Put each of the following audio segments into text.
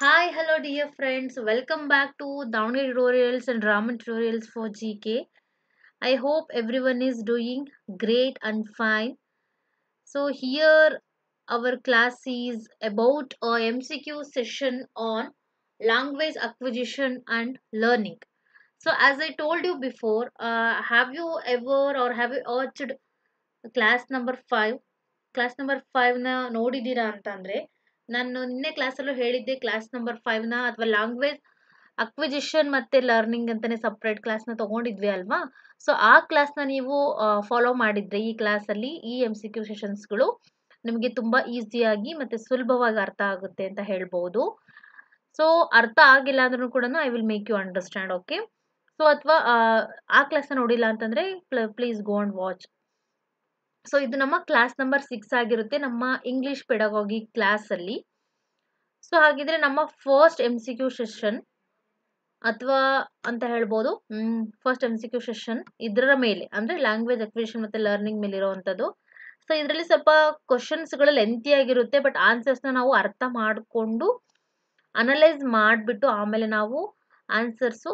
Hi, hello dear friends. Welcome back to Downhill Tutorials and Drama Tutorials for GK. I hope everyone is doing great and fine. So here our class is about a MCQ session on language acquisition and learning. So as I told you before, uh, have you ever or have you watched class number 5? Class class number ಫೈವ್ನ ನೋಡಿದ್ದೀರಾ ಅಂತಂದರೆ ನಾನು ನಿನ್ನೆ ಕ್ಲಾಸಲ್ಲೂ ಹೇಳಿದ್ದೆ class number ಫೈವ್ನ ಅಥವಾ language acquisition ಮತ್ತು learning ಅಂತಲೇ ಸಪ್ರೇಟ್ ಕ್ಲಾಸ್ನ ತಗೊಂಡಿದ್ವಿ ಅಲ್ವಾ ಸೊ ಆ ಕ್ಲಾಸ್ನ ನೀವು ಫಾಲೋ ಮಾಡಿದ್ರೆ ಈ ಕ್ಲಾಸಲ್ಲಿ ಈ ಎಮ್ ಸಿ ಕ್ಯೂ ಸೆಷನ್ಸ್ಗಳು ನಿಮಗೆ ತುಂಬ ಈಸಿಯಾಗಿ ಮತ್ತು ಸುಲಭವಾಗಿ ಅರ್ಥ ಆಗುತ್ತೆ ಅಂತ ಹೇಳ್ಬೋದು ಸೊ ಅರ್ಥ ಆಗಿಲ್ಲ ಅಂದ್ರೂ ಕೂಡ I will make you understand okay so ಅಥವಾ ಆ ಕ್ಲಾಸ್ನ ನೋಡಿಲ್ಲ ಅಂತಂದರೆ please go and watch so ಇದು ನಮ್ಮ ಕ್ಲಾಸ್ ನಂಬರ್ ಸಿಕ್ಸ್ ಆಗಿರುತ್ತೆ ನಮ್ಮ ಇಂಗ್ಲಿಷ್ ಪೆಡಗಾಗಿ ಕ್ಲಾಸಲ್ಲಿ ಸೊ ಹಾಗಿದ್ರೆ ನಮ್ಮ first M C Q session ಅಥವಾ ಅಂತ ಹೇಳ್ಬೋದು first M C Q session ಇದರ ಮೇಲೆ ಅಂದರೆ ಲ್ಯಾಂಗ್ವೇಜ್ ಅಕ್ವಿಷನ್ ಮತ್ತು ಲರ್ನಿಂಗ್ ಮೇಲೆ ಇರೋವಂಥದ್ದು ಸೊ ಇದರಲ್ಲಿ ಸ್ವಲ್ಪ ಕ್ವಶನ್ಸ್ಗಳು ಲೆಂತಿ ಆಗಿರುತ್ತೆ ಬಟ್ ಆನ್ಸರ್ಸ್ನ ನಾವು ಅರ್ಥ ಮಾಡಿಕೊಂಡು ಅನಲೈಸ್ ಮಾಡಿಬಿಟ್ಟು ಆಮೇಲೆ ನಾವು ಆನ್ಸರ್ಸು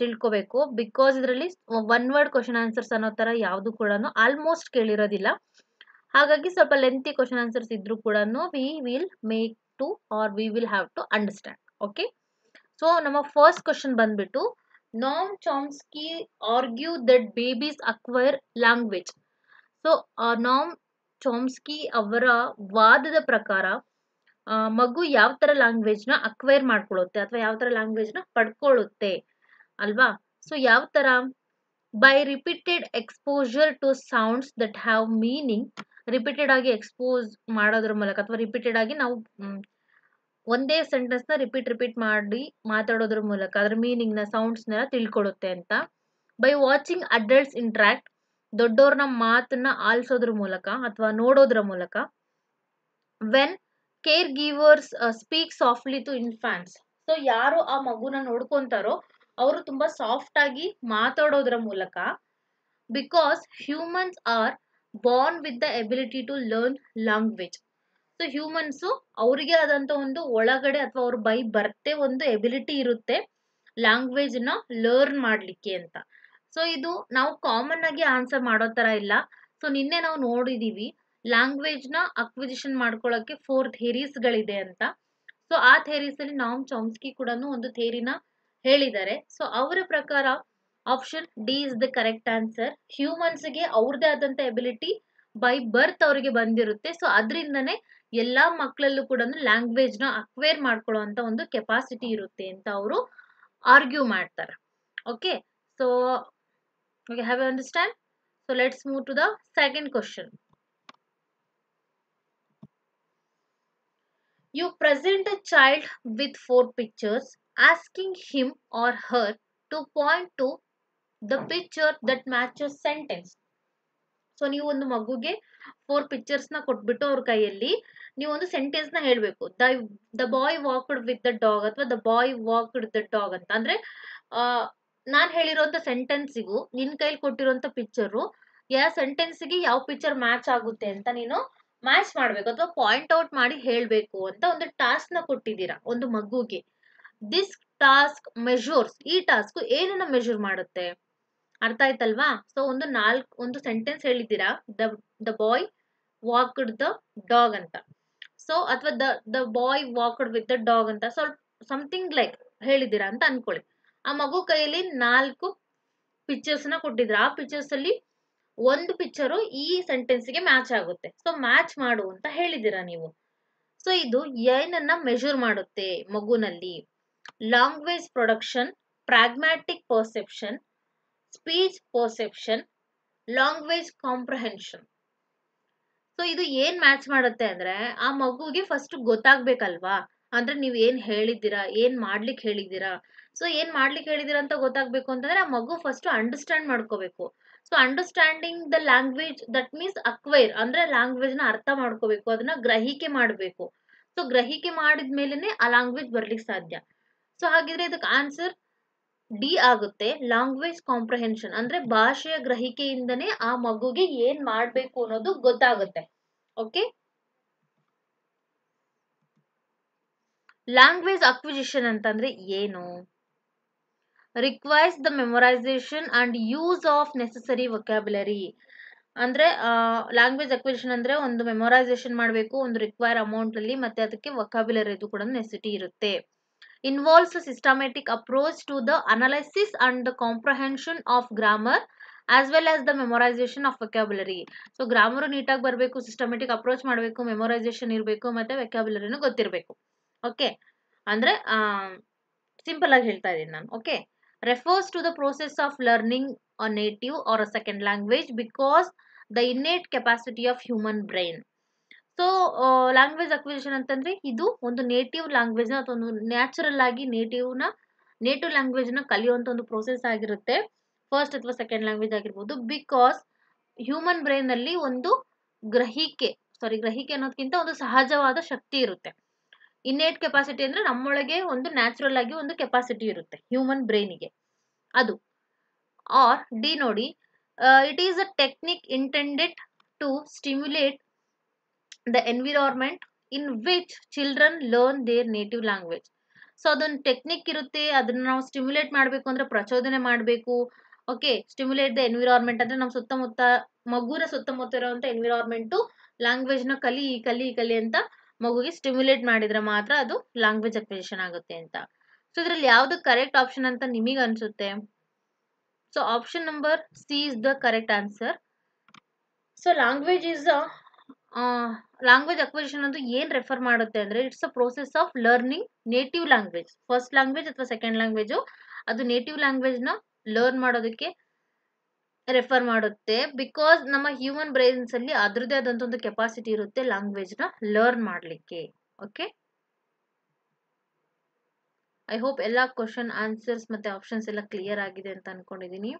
ತಿಳ್ಕೊಬೇಕು ಬಿಕಾಸ್ ಇದರಲ್ಲಿ ಒನ್ ವರ್ಡ್ ಕ್ವಶನ್ ಆನ್ಸರ್ಸ್ ಅನ್ನೋ ಥರ ಯಾವುದು ಕೂಡ ಆಲ್ಮೋಸ್ಟ್ ಕೇಳಿರೋದಿಲ್ಲ ಹಾಗಾಗಿ ಸ್ವಲ್ಪ ಲೆಂತಿ ಕ್ವಶನ್ ಆನ್ಸರ್ಸ್ ಇದ್ರೂ ಕೂಡ we will make to are we will have to understand okay so ನಮ್ಮ ಫಸ್ಟ್ ಕ್ವಶನ್ ಬಂದ್ಬಿಟ್ಟು Noam Chomsky argue that babies acquire language so Noam Chomsky ಅವರ ವಾದದ ಪ್ರಕಾರ ಮಗು ಯಾವ ಥರ ಲ್ಯಾಂಗ್ವೇಜ್ನ ಅಕ್ವೈರ್ ಮಾಡ್ಕೊಳ್ಳುತ್ತೆ ಅಥವಾ ಯಾವ ಥರ ಲ್ಯಾಂಗ್ವೇಜ್ನ ಪಡ್ಕೊಳ್ಳುತ್ತೆ ಅಲ್ವಾ ಸೊ ಯಾವ ತರ by repeated exposure to sounds that have meaning repeated ಆಗಿ ಎಕ್ಸ್ಪೋಸ್ ಮಾಡೋದ್ರ ಮೂಲಕ ಅಥವಾ ರಿಪೀಟೆಡ್ ಆಗಿ ನಾವು ಒಂದೇ ನ ರಿಪೀಟ್ ರಿಪೀಟ್ ಮಾಡಿ ಮಾತಾಡೋದ್ರ ಮೂಲಕ ಅದ್ರ ಸೌಂಡ್ಸ್ ಸೌಂಡ್ಸ್ನೆಲ್ಲ ತಿಳ್ಕೊಡುತ್ತೆ ಅಂತ ಬೈ ವಾಚಿಂಗ್ ಅಡಲ್ಟ್ಸ್ ಇಂಟ್ರಾಕ್ಟ್ ದೊಡ್ಡವ್ರನ್ನ ಮಾತನ್ನ ಆಲಿಸೋದ್ರ ಮೂಲಕ ಅಥವಾ ನೋಡೋದ್ರ ಮೂಲಕ when caregivers speak softly to infants so ಯಾರು ಆ ಮಗುನ ನೋಡ್ಕೊಂತಾರೋ ಅವರು ತುಂಬಾ ಸಾಫ್ಟ್ ಆಗಿ ಮಾತಾಡೋದ್ರ ಮೂಲಕ because humans are born with the ability to learn language so humans ಅವರಿಗೆ ಆದಂತ ಒಂದು ಒಳಗಡೆ ಅಥವಾ ಅವ್ರ ಬೈ ಬರ್ತೆ ಒಂದು ಎಬಿಲಿಟಿ ಇರುತ್ತೆ ನ ಲರ್ನ್ ಮಾಡಲಿಕ್ಕೆ ಅಂತ ಸೊ ಇದು ನಾವು ಕಾಮನ್ ಆಗಿ ಆನ್ಸರ್ ಮಾಡೋ ತರ ಇಲ್ಲ ಸೊ ನಿನ್ನೆ ನಾವು ಲ್ಯಾಂಗ್ವೇಜ್ ನ ಅಕ್ವಿಜಿಷನ್ ಮಾಡ್ಕೊಳ್ಳೋಕ್ಕೆ ಫೋರ್ ಗಳಿದೆ ಅಂತ ಸೊ ಆ ಅಲ್ಲಿ ನಾವು ಚಾಮ್ಸ್ಕಿ ಕೂಡ ಒಂದು ಥೇರಿನ ಹೇಳಿದ್ದಾರೆ ಸೊ ಅವರ ಪ್ರಕಾರ option D is the correct answer ಹ್ಯೂಮನ್ಸ್ಗೆ ಅವ್ರದೇ ಆದಂತ ಎಬಿಲಿಟಿ ಬೈ ಬರ್ತ್ ಅವರಿಗೆ ಬಂದಿರುತ್ತೆ ಸೊ ಅದರಿಂದನೇ ಎಲ್ಲ ಮಕ್ಕಳಲ್ಲೂ ಕೂಡ ನ ಅಕ್ವೇರ್ ಅಂತ ಒಂದು ಕೆಪಾಸಿಟಿ ಇರುತ್ತೆ ಅಂತ ಅವರು ಆರ್ಗ್ಯೂ ಮಾಡ್ತಾರೆ okay so okay have understand so let's move to the second question you present a child with four pictures asking him or her to point to the picture that matches sentence so ನೀವು ಒಂದು ಮಗುಗೆ four ಪಿಕ್ಚರ್ಸ್ನ ಕೊಟ್ಬಿಟ್ಟು ಅವ್ರ ಕೈಯಲ್ಲಿ ನೀವು ಒಂದು ಸೆಂಟೆನ್ಸ್ನ ಹೇಳಬೇಕು the the boy walked with the dog ಅಥವಾ the boy walked the dog ಅಂತ ಅಂದರೆ ನಾನು ಹೇಳಿರೋಂಥ ಸೆಂಟೆನ್ಸಿಗೂ ನಿನ್ನ ಕೈಲಿ ಕೊಟ್ಟಿರೋಂಥ ಪಿಕ್ಚರು ಯಾವ ಸೆಂಟೆನ್ಸಿಗೆ ಯಾವ ಪಿಕ್ಚರ್ ಮ್ಯಾಚ್ ಆಗುತ್ತೆ ಅಂತ ನೀನು ಮ್ಯಾಚ್ ಮಾಡಬೇಕು ಅಥವಾ ಪಾಯಿಂಟ್ ಔಟ್ ಮಾಡಿ ಹೇಳಬೇಕು ಅಂತ ಒಂದು ಟಾಸ್ಕ್ನ ಕೊಟ್ಟಿದ್ದೀರಾ ಒಂದು ಮಗುಗೆ ದಿಸ್ ಟಾಸ್ಕ್ ಮೆಷೂರ್ಸ್ ಈ ಟಾಸ್ಕ್ ಏನನ್ನ ಮೆಷೂರ್ ಮಾಡುತ್ತೆ ಅರ್ಥ ಆಯ್ತಲ್ವಾ ಸೊ ಒಂದು ನಾಲ್ಕು ಒಂದು ಸೆಂಟೆನ್ಸ್ ಹೇಳಿದ್ದೀರಾ the the boy walked the dog ಅಂತ ಸೊ ಅಥವಾ the the boy walked with the dog ಅಂತ ಸೊ ಸಮಥಿಂಗ್ ಲೈಕ್ ಹೇಳಿದ್ದೀರಾ ಅಂತ ಅನ್ಕೊಳ್ಳಿ ಆ ಮಗು ಕೈಯಲ್ಲಿ ನಾಲ್ಕು ಪಿಕ್ಚರ್ಸ್ನ ಕೊಟ್ಟಿದ್ರು ಆ ಪಿಕ್ಚರ್ಸ್ ಅಲ್ಲಿ ಒಂದು ಪಿಕ್ಚರ್ ಈ ಗೆ ಮ್ಯಾಚ್ ಆಗುತ್ತೆ ಸೊ ಮ್ಯಾಚ್ ಮಾಡು ಅಂತ ಹೇಳಿದ್ದೀರಾ ನೀವು ಸೊ ಇದು ಏನನ್ನ ಮೆಷೂರ್ ಮಾಡುತ್ತೆ ಮಗುನಲ್ಲಿ language production pragmatic perception speech perception language comprehension so ಇದು ಏನ್ ಮ್ಯಾಚ್ ಮಾಡುತ್ತೆ ಅಂದ್ರೆ ಆ ಮಗುಗೆ ಫಸ್ಟ್ ಗೊತ್ತಾಗ್ಬೇಕಲ್ವಾ ಅಂದ್ರೆ ನೀವ್ ಏನ್ ಹೇಳಿದ್ದೀರಾ ಏನ್ ಮಾಡ್ಲಿಕ್ಕೆ ಹೇಳಿದ್ದೀರಾ ಸೊ ಏನ್ ಮಾಡ್ಲಿಕ್ಕೆ ಹೇಳಿದಿರಾ ಅಂತ ಗೊತ್ತಾಗ್ಬೇಕು ಅಂತಂದ್ರೆ ಆ ಮಗು ಫಸ್ಟ್ ಅಂಡರ್ಸ್ಟ್ಯಾಂಡ್ ಮಾಡ್ಕೋಬೇಕು so understanding the language that means acquire ಅಂದ್ರೆ ಲ್ಯಾಂಗ್ವೇಜ್ ನ ಅರ್ಥ ಮಾಡ್ಕೋಬೇಕು ಅದನ್ನ ಗ್ರಹಿಕೆ ಮಾಡಬೇಕು ಸೊ ಗ್ರಹಿಕೆ ಮಾಡಿದ್ಮೇಲೆ ಆ ಲ್ಯಾಂಗ್ವೇಜ್ ಬರ್ಲಿಕ್ಕೆ ಸಾಧ್ಯ ಸೊ ಹಾಗಿದ್ರೆ ಇದಕ್ಕೆ ಆನ್ಸರ್ ಡಿ ಆಗುತ್ತೆ ಲ್ಯಾಂಗ್ವೇಜ್ ಕಾಂಪ್ರಹೆನ್ಷನ್ ಅಂದ್ರೆ ಭಾಷೆಯ ಗ್ರಹಿಕೆಯಿಂದನೇ ಆ ಮಗುಗೆ ಏನ್ ಮಾಡ್ಬೇಕು ಅನ್ನೋದು ಗೊತ್ತಾಗುತ್ತೆ ಓಕೆ ಲ್ಯಾಂಗ್ವೇಜ್ ಅಕ್ವಿಜಿಷನ್ ಅಂತಂದ್ರೆ ಏನು requires the memorization and use of necessary vocabulary ಅಂದ್ರೆ ಲ್ಯಾಂಗ್ವೇಜ್ ಅಕ್ವಿಜಿಷನ್ ಅಂದ್ರೆ ಒಂದು ಮೆಮೊರೈಸೇಷನ್ ಮಾಡಬೇಕು ಒಂದು ರಿಕ್ವೈರ್ ಅಮೌಂಟ್ ಅಲ್ಲಿ ಮತ್ತೆ ಅದಕ್ಕೆ ಇದು ಕೂಡ ನೆಸಿಟಿ ಇರುತ್ತೆ involves a systematic approach to the analysis and the comprehension of grammar as well as the memorization of vocabulary so grammar ನೀಟಾಗಿ ಬರಬೇಕು ಸಿಸ್ಟಮೆಟಿಕ್ ಅಪ್ರೋಚ್ ಮಾಡಬೇಕು ಮೆಮೊರೈಸೇಷನ್ ಇರಬೇಕು ಮತ್ತೆ ವೆಕ್ಯಾಬುಲರಿನೂ ಗೊತ್ತಿರಬೇಕು ಓಕೆ ಅಂದರೆ ಸಿಂಪಲ್ ಆಗಿ ಹೇಳ್ತಾ ಇದ್ದೀನಿ ನಾನು okay refers to the process of learning a native or a second language because the innate capacity of human brain so language acquisition ಅಂತಂದ್ರೆ ಇದು ಒಂದು ನೇಟಿವ್ ಲ್ಯಾಂಗ್ವೇಜ್ನ ಅಥವಾ ಒಂದು ನ್ಯಾಚುರಲ್ ಆಗಿ ನೇಟಿವ್ನ ನೇಟಿವ್ ನ ಕಲಿಯುವಂಥ ಒಂದು ಪ್ರೋಸೆಸ್ ಆಗಿರುತ್ತೆ ಫಸ್ಟ್ ಅಥವಾ ಸೆಕೆಂಡ್ ಲ್ಯಾಂಗ್ವೇಜ್ ಆಗಿರ್ಬೋದು ಬಿಕಾಸ್ ಹ್ಯೂಮನ್ ನಲ್ಲಿ ಒಂದು ಗ್ರಹಿಕೆ ಸಾರಿ ಗ್ರಹಿಕೆ ಅನ್ನೋದಕ್ಕಿಂತ ಒಂದು ಸಹಜವಾದ ಶಕ್ತಿ ಇರುತ್ತೆ ಇನ್ನೇಟ್ ಕೆಪಾಸಿಟಿ ಅಂದ್ರೆ ನಮ್ಮೊಳಗೆ ಒಂದು ನ್ಯಾಚುರಲ್ ಆಗಿ ಒಂದು ಕೆಪಾಸಿಟಿ ಇರುತ್ತೆ ಹ್ಯೂಮನ್ ಗೆ ಅದು ಆರ್ ಡಿ ನೋಡಿ it is a technique intended to stimulate the environment in which children learn their native language so ಅದೊಂದು ಟೆಕ್ನಿಕ್ ಇರುತ್ತೆ ಅದನ್ನ ನಾವು ಸ್ಟಿಮ್ಯುಲೇಟ್ ಮಾಡಬೇಕು ಅಂದ್ರೆ ಪ್ರಚೋದನೆ ಮಾಡಬೇಕು ಓಕೆ ಸ್ಟಿಮ್ಯುಲೇಟ್ ದ ಎನ್ವಿರಾನ್ಮೆಂಟ್ ಅಂದ್ರೆ ನಮ್ಮ ಸುತ್ತಮುತ್ತ ಮಗುನ ಸುತ್ತಮುತ್ತ ಇರುವಂತ ಎನ್ವಿರಾನ್ಮೆಂಟು ಲ್ಯಾಂಗ್ವೇಜ್ನ ಕಲಿ ಈ ಕಲಿ ಕಲಿ ಅಂತ ಮಗುಗೆ ಸ್ಟಿಮ್ಯುಲೇಟ್ ಮಾಡಿದ್ರೆ ಮಾತ್ರ ಅದು ಲ್ಯಾಂಗ್ವೇಜ್ ಅಕ್ವಿಸಿಷನ್ ಆಗುತ್ತೆ ಅಂತ ಸೊ ಇದರಲ್ಲಿ ಯಾವ್ದು ಕರೆಕ್ಟ್ ಆಪ್ಷನ್ ಅಂತ ನಿಮಗೆ ಅನ್ಸುತ್ತೆ so option number C is the correct answer so language is a language acquisition ಅಂತೂ ಏನು ರೆಫರ್ ಮಾಡುತ್ತೆ ಅಂದರೆ it's a process of learning native language first language ಅಥವಾ ಸೆಕೆಂಡ್ ಲ್ಯಾಂಗ್ವೇಜು ಅದು ನೇಟಿವ್ ಲ್ಯಾಂಗ್ವೇಜ್ನ ಲರ್ನ್ ಮಾಡೋದಕ್ಕೆ ರೆಫರ್ ಮಾಡುತ್ತೆ ಬಿಕಾಸ್ ನಮ್ಮ ಹ್ಯೂಮನ್ ಅಲ್ಲಿ ಅದರದೇ ಆದಂಥ ಒಂದು ಕೆಪಾಸಿಟಿ ಇರುತ್ತೆ ಲ್ಯಾಂಗ್ವೇಜ್ನ ಲರ್ನ್ ಮಾಡಲಿಕ್ಕೆ ಓಕೆ ಐ ಹೋಪ್ ಎಲ್ಲ ಕ್ವಶನ್ ಆನ್ಸರ್ಸ್ ಮತ್ತೆ ಆಪ್ಷನ್ಸ್ ಎಲ್ಲ ಕ್ಲಿಯರ್ ಆಗಿದೆ ಅಂತ ಅನ್ಕೊಂಡಿದೀನಿ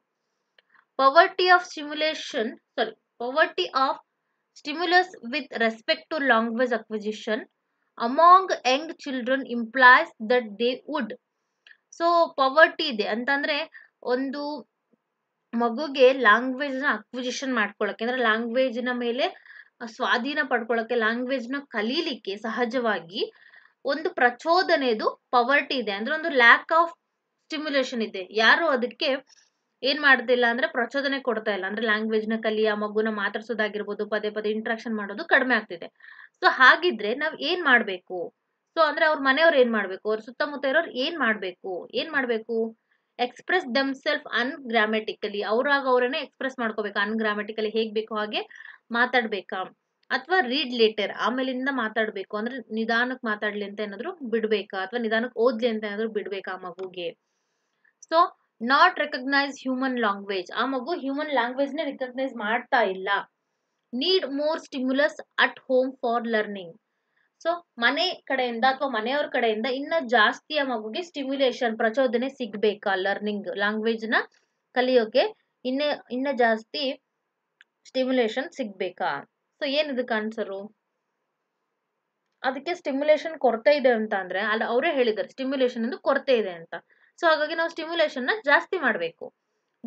poverty of simulation sorry poverty of Stimulus with respect to language acquisition among young children implies that they would. So poverty ಇದೆ ಅಂತಂದ್ರೆ ಒಂದು ಮಗುಗೆ ಲ್ಯಾಂಗ್ವೇಜ್ನ ಅಕ್ವಿಜಿಷನ್ ಮಾಡ್ಕೊಳ್ಳೋಕೆ ಅಂದರೆ ಲ್ಯಾಂಗ್ವೇಜ್ನ ಮೇಲೆ ಸ್ವಾಧೀನ ಪಡ್ಕೊಳ್ಳೋಕೆ ಲ್ಯಾಂಗ್ವೇಜ್ನ ಕಲೀಲಿಕ್ಕೆ ಸಹಜವಾಗಿ ಒಂದು ಪ್ರಚೋದನೆದು ಪವರ್ಟಿ ಇದೆ ಅಂದ್ರೆ ಒಂದು ಲ್ಯಾಕ್ ಆಫ್ ಸ್ಟಿಮ್ಯುಲೇಷನ್ ಇದೆ ಯಾರು ಅದಕ್ಕೆ ಏನ್ ಮಾಡ್ದಿಲ್ಲ ಅಂದ್ರೆ ಪ್ರಚೋದನೆ ಕೊಡ್ತಾ ಇಲ್ಲ ಅಂದ್ರೆ ಲ್ಯಾಂಗ್ವೇಜ್ ನ ಆ ಮಗುನ ಮಾತಾಡ್ಸೋದಾಗಿರ್ಬೋದು ಪದೇ ಪದೇ ಇಂಟ್ರಾಕ್ಷನ್ ಮಾಡೋದು ಕಡಿಮೆ ಆಗ್ತಿದೆ ಸೊ ಹಾಗಿದ್ರೆ ನಾವು ಏನ್ ಮಾಡ್ಬೇಕು ಸೊ ಅಂದ್ರೆ ಅವ್ರ ಮನೆಯವ್ರು ಏನ್ ಮಾಡ್ಬೇಕು ಅವ್ರ ಸುತ್ತಮುತ್ತ ಇರೋರು ಏನ್ ಮಾಡ್ಬೇಕು ಏನ್ ಮಾಡ್ಬೇಕು ಎಕ್ಸ್ಪ್ರೆಸ್ ದಮ್ ಸೆಲ್ಫ್ ಅನ್ಗ್ರಾಮೆಟಿಕಲಿ ಅವ್ರಾಗ ಅವರನ್ನೇ ಎಕ್ಸ್ಪ್ರೆಸ್ ಮಾಡ್ಕೋಬೇಕು ಅನ್ಗ್ರಾಮೆಟಿಕಲಿ ಹೇಗ್ ಬೇಕು ಹಾಗೆ ಮಾತಾಡ್ಬೇಕಾ ಅಥವಾ ರೀಡ್ ಲೇಟರ್ ಆಮೇಲಿಂದ ಮಾತಾಡಬೇಕು ಅಂದ್ರೆ ನಿಧಾನಕ್ಕೆ ಮಾತಾಡ್ಲಿ ಅಂತ ಏನಾದ್ರು ಬಿಡ್ಬೇಕಾ ಅಥವಾ ನಿಧಾನಕ್ಕೆ ಓದ್ಲಿ ಅಂತ ಬಿಡ್ಬೇಕಾ ಆ ಮಗುಗೆ so not recognise human language ಆ ಮಗು ಹ್ಯೂಮನ್ ಲ್ಯಾಂಗ್ವೇಜ್ನ ರಿಕಗ್ನೈಸ್ ಮಾಡ್ತಾ ಇಲ್ಲ need more stimulus at home for learning so ಮನೆ ಕಡೆಯಿಂದ ಅಥವಾ ಮನೆಯವ್ರ ಕಡೆಯಿಂದ ಇನ್ನ ಜಾಸ್ತಿ ಆ ಮಗುಗೆ ಸ್ಟಿಮ್ಯುಲೇಷನ್ ಪ್ರಚೋದನೆ ಸಿಗ್ಬೇಕಾ ಲರ್ನಿಂಗ್ ನ ಕಲಿಯೋಕೆ ಇನ್ನ ಇನ್ನ ಜಾಸ್ತಿ ಸ್ಟಿಮ್ಯುಲೇಷನ್ ಸಿಗ್ಬೇಕಾ ಸೊ ಏನದಕ್ಕೆ ಆನ್ಸರು ಅದಕ್ಕೆ ಸ್ಟಿಮ್ಯುಲೇಷನ್ ಕೊರತೆ ಇದೆ ಅಂತ ಅಂದ್ರೆ ಅಲ್ಲಿ ಅವರೇ ಹೇಳಿದ್ದಾರೆ ಸ್ಟಿಮ್ಯುಲೇಷನ್ ಒಂದು ಕೊರತೆ ಇದೆ ಅಂತ ಸೊ ಹಾಗಾಗಿ ನಾವು ನ ಜಾಸ್ತಿ ಮಾಡಬೇಕು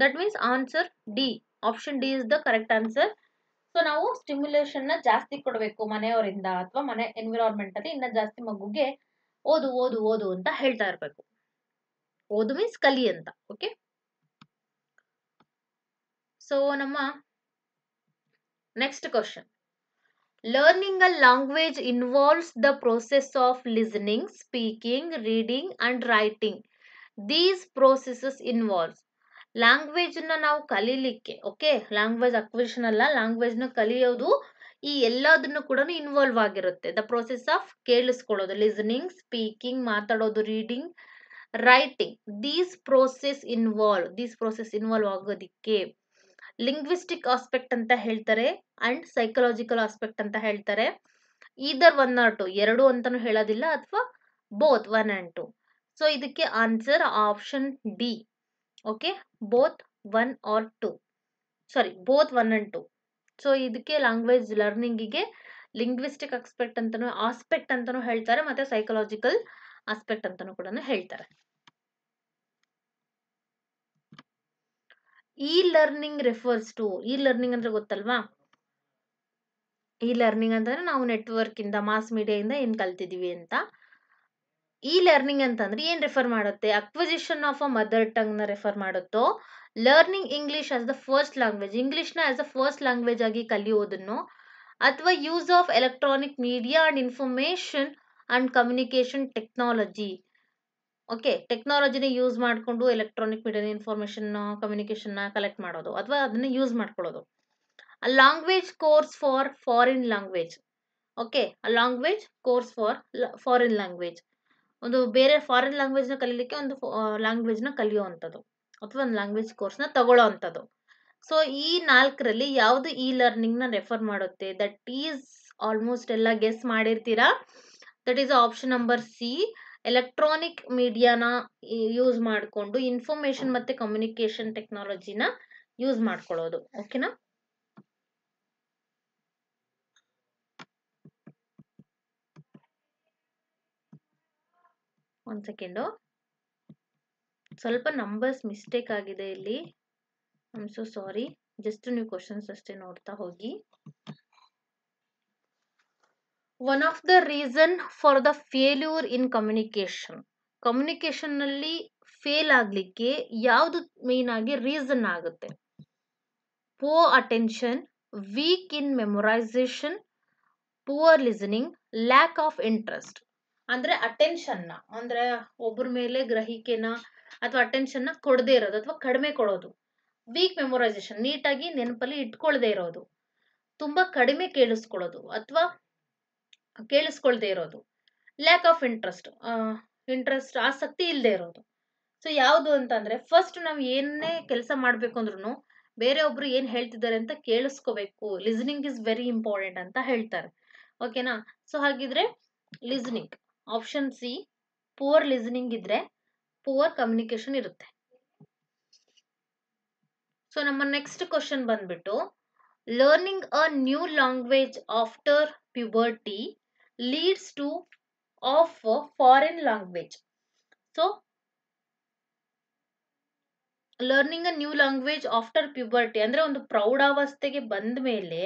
that means answer D option D is the correct answer so ನಾವು ನ ಜಾಸ್ತಿ ಕೊಡಬೇಕು ಮನೆಯವರಿಂದ ಅಥವಾ ಮನೆ ಎನ್ವಿರಾನ್ಮೆಂಟ್ ಅಲ್ಲಿ ಇನ್ನ ಜಾಸ್ತಿ ಮಗುಗೆ ಓದು ಓದು ಓದು ಅಂತ ಹೇಳ್ತಾ ಇರಬೇಕು ಓದು ಮೀನ್ಸ್ ಕಲಿ ಅಂತ ಓಕೆ ಸೊ ನಮ್ಮ next question learning a language involves the process of listening speaking reading and writing these processes involves ಲ್ಯಾಂಗ್ವೇಜ್ನ ನಾವು ಕಲೀಲಿಕ್ಕೆ ಓಕೆ ಲ್ಯಾಂಗ್ವೇಜ್ ಅಕ್ವಿಷನ್ ಅಲ್ಲ ಲ್ಯಾಂಗ್ವೇಜ್ನ ಕಲಿಯೋದು ಈ ಎಲ್ಲದನ್ನು ಕೂಡ ಇನ್ವಾಲ್ವ್ ಆಗಿರುತ್ತೆ ದ ಪ್ರೋಸೆಸ್ ಆಫ್ ಕೇಳಿಸ್ಕೊಳ್ಳೋದು ಲಿಸನಿಂಗ್ ಸ್ಪೀಕಿಂಗ್ ಮಾತಾಡೋದು reading writing these process involve these process involve ಆಗೋದಿಕ್ಕೆ ಲಿಂಗ್ವಿಸ್ಟಿಕ್ ಆಸ್ಪೆಕ್ಟ್ ಅಂತ ಹೇಳ್ತಾರೆ ಅಂಡ್ ಸೈಕಲಾಜಿಕಲ್ ಆಸ್ಪೆಕ್ಟ್ ಅಂತ ಹೇಳ್ತಾರೆ ಈದರ್ ಒನ್ ಆರ್ ಟು ಎರಡು ಅಂತಾನು ಹೇಳೋದಿಲ್ಲ ಅಥವಾ both one and two so ಇದಕ್ಕೆ answer option D okay both one or two sorry both one and two so ಇದಕ್ಕೆ ಲ್ಯಾಂಗ್ವೇಜ್ ಲರ್ನಿಂಗಿಗೆ ಲಿಂಗ್ವಿಸ್ಟಿಕ್ ಆಸ್ಪೆಕ್ಟ್ ಅಂತಲೂ ಆಸ್ಪೆಕ್ಟ್ ಅಂತಲೂ ಹೇಳ್ತಾರೆ ಮತ್ತು ಸೈಕಲಾಜಿಕಲ್ ಆಸ್ಪೆಕ್ಟ್ ಅಂತಲೂ ಕೂಡ ಹೇಳ್ತಾರೆ e learning refers to e learning ಅಂದರೆ ಗೊತ್ತಲ್ವಾ ಇ ಲರ್ನಿಂಗ್ ಅಂತಂದ್ರೆ ನಾವು ನೆಟ್ವರ್ಕಿಂದ ಮಾಸ್ ಇಂದ ಏನು ಕಲ್ತಿದ್ದೀವಿ ಅಂತ ಇ ಲರ್ನಿಂಗ್ ಅಂತಂದ್ರೆ ಏನು ರೆಫರ್ ಮಾಡುತ್ತೆ ಅಕ್ವಿಜಿಷನ್ ಆಫ್ ಅ ಮದರ್ ಟಂಗ್ನ ರೆಫರ್ ಮಾಡುತ್ತೋ learning English as the first language ಇಂಗ್ಲೀಷ್ನ ಆಸ್ ಅ ಫಸ್ಟ್ ಲ್ಯಾಂಗ್ವೇಜ್ ಆಗಿ ಕಲಿಯೋದನ್ನು ಅಥವಾ use of electronic media and information and communication technology okay ಟೆಕ್ನಾಲಜಿನ ಯೂಸ್ ಮಾಡಿಕೊಂಡು ಎಲೆಕ್ಟ್ರಾನಿಕ್ ಮೀಡಿಯಾ ಇನ್ಫಾರ್ಮೇಷನ್ನ ಕಮ್ಯುನಿಕೇಶನ್ನ ಕಲೆಕ್ಟ್ ಮಾಡೋದು ಅಥವಾ ಅದನ್ನು ಯೂಸ್ ಮಾಡ್ಕೊಳ್ಳೋದು a language course for foreign language okay a language course for foreign language ಒಂದು ಬೇರೆ ಫಾರಿನ್ ಲ್ಯಾಂಗ್ವೇಜ್ನ ಕಲೀಲಿಕ್ಕೆ ಒಂದು ಲ್ಯಾಂಗ್ವೇಜ್ನ ಕಲಿಯೋವಂಥದ್ದು ಅಥವಾ ಒಂದು ಲ್ಯಾಂಗ್ವೇಜ್ ನ ತಗೊಳ್ಳೋ ಅಂಥದ್ದು ಸೊ ಈ ನಾಲ್ಕರಲ್ಲಿ ಯಾವುದು ಇ ಲರ್ನಿಂಗ್ನ ರೆಫರ್ ಮಾಡುತ್ತೆ ದಟ್ ಈಸ್ ಆಲ್ಮೋಸ್ಟ್ ಎಲ್ಲ ಗೆಸ್ ಮಾಡಿರ್ತೀರಾ that is option number C electronic ಮೀಡಿಯಾನ ಯೂಸ್ ಮಾಡಿಕೊಂಡು ಇನ್ಫಾರ್ಮೇಶನ್ ಮತ್ತು ಕಮ್ಯುನಿಕೇಷನ್ ಟೆಕ್ನಾಲಜಿನ ಯೂಸ್ ಮಾಡ್ಕೊಳ್ಳೋದು ಓಕೆನಾ ಒಂದ್ ಸೆಕೆಂಡು ಸ್ವಲ್ಪ ನಂಬರ್ಸ್ ಮಿಸ್ಟೇಕ್ ಆಗಿದೆ ಇಲ್ಲಿ ಐಮ್ ಸೊ ಸಾರಿ ಜಸ್ಟ್ ನೀವು ಕ್ವಶನ್ಸ್ ಅಷ್ಟೇ ನೋಡ್ತಾ ಹೋಗಿ one of the reason for the failure in communication ನಲ್ಲಿ ಫೇಲ್ ಆಗಲಿಕ್ಕೆ ಯಾವುದು ಮೇನ್ ಆಗಿ ರೀಸನ್ ಆಗುತ್ತೆ poor attention weak in memorization poor listening lac of interest ಅಂದ್ರೆ ಅಟೆನ್ಷನ್ನ ಅಂದ್ರೆ ಒಬ್ಬರ ಮೇಲೆ ಗ್ರಹಿಕೆನ ಅಥವಾ ಅಟೆನ್ಷನ್ನ ಕೊಡದೇ ಇರೋದು ಅಥವಾ ಕಡಿಮೆ ಕೊಡೋದು ವೀಕ್ ಮೆಮೊರೈಸೇಷನ್ ನೀಟಾಗಿ ನೆನಪಲ್ಲಿ ಇಟ್ಕೊಳ್ದೆ ಇರೋದು ತುಂಬಾ ಕಡಿಮೆ ಕೇಳಿಸ್ಕೊಳ್ಳೋದು ಅಥವಾ ಕೇಳಿಸ್ಕೊಳ್ದೆ ಇರೋದು ಲ್ಯಾಕ್ ಆಫ್ ಇಂಟ್ರೆಸ್ಟ್ ಇಂಟ್ರೆಸ್ಟ್ ಆಸಕ್ತಿ ಇಲ್ಲದೆ ಇರೋದು ಸೊ ಯಾವುದು ಅಂತಂದ್ರೆ ಫಸ್ಟ್ ನಾವು ಏನೇ ಕೆಲಸ ಮಾಡ್ಬೇಕು ಅಂದ್ರೂ ಬೇರೆ ಒಬ್ರು ಏನ್ ಹೇಳ್ತಿದ್ದಾರೆ ಅಂತ ಕೇಳಿಸ್ಕೋಬೇಕು ಲಿಸ್ನಿಂಗ್ ಇಸ್ ವೆರಿ ಇಂಪಾರ್ಟೆಂಟ್ ಅಂತ ಹೇಳ್ತಾರೆ ಓಕೆನಾ ಸೊ ಹಾಗಿದ್ರೆ listening option C poor listening ಇದ್ರೆ ಪುವರ್ ಕಮ್ಯುನಿಕೇಶನ್ ಇರುತ್ತೆ ಸೊ ನಮ್ಮ ನೆಕ್ಸ್ಟ್ ಕ್ವಶನ್ ಬಂದ್ಬಿಟ್ಟು learning a new language after puberty leads to of foreign language so learning a new language after puberty ಅಂದ್ರೆ ಒಂದು ಪ್ರೌಢಾವಸ್ಥೆಗೆ ಬಂದ ಮೇಲೆ